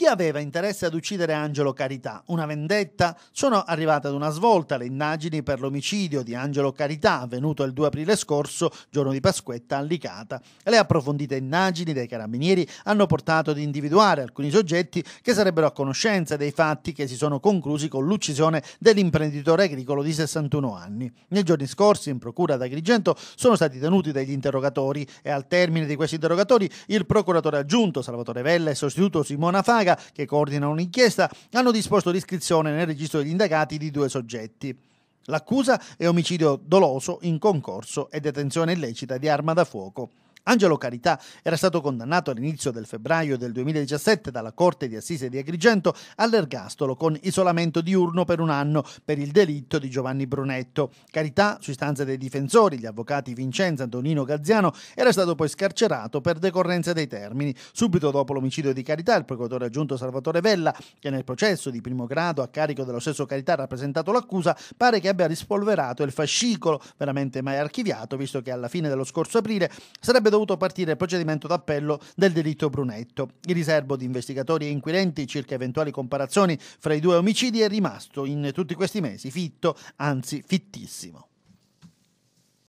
Chi aveva interesse ad uccidere Angelo Carità? Una vendetta? Sono arrivate ad una svolta le indagini per l'omicidio di Angelo Carità avvenuto il 2 aprile scorso, giorno di Pasquetta, a Licata. Le approfondite indagini dei carabinieri hanno portato ad individuare alcuni soggetti che sarebbero a conoscenza dei fatti che si sono conclusi con l'uccisione dell'imprenditore agricolo di 61 anni. Nei giorni scorsi in procura ad Agrigento sono stati tenuti degli interrogatori e al termine di questi interrogatori il procuratore aggiunto Salvatore Vella e sostituto Simona Faga Lega, che coordina un'inchiesta, hanno disposto l'iscrizione nel registro degli indagati di due soggetti. L'accusa è omicidio doloso in concorso e detenzione illecita di arma da fuoco. Angelo Carità era stato condannato all'inizio del febbraio del 2017 dalla Corte di Assise di Agrigento all'ergastolo con isolamento diurno per un anno per il delitto di Giovanni Brunetto. Carità, su istanza dei difensori, gli avvocati Vincenzo Antonino Gazziano, era stato poi scarcerato per decorrenza dei termini. Subito dopo l'omicidio di Carità, il procuratore aggiunto Salvatore Vella, che nel processo di primo grado a carico dello stesso Carità ha rappresentato l'accusa, pare che abbia rispolverato il fascicolo, veramente mai archiviato, visto che alla fine dello scorso aprile sarebbe sarebbe dovuto partire il procedimento d'appello del delitto Brunetto. Il riservo di investigatori e inquirenti circa eventuali comparazioni fra i due omicidi è rimasto in tutti questi mesi fitto, anzi fittissimo.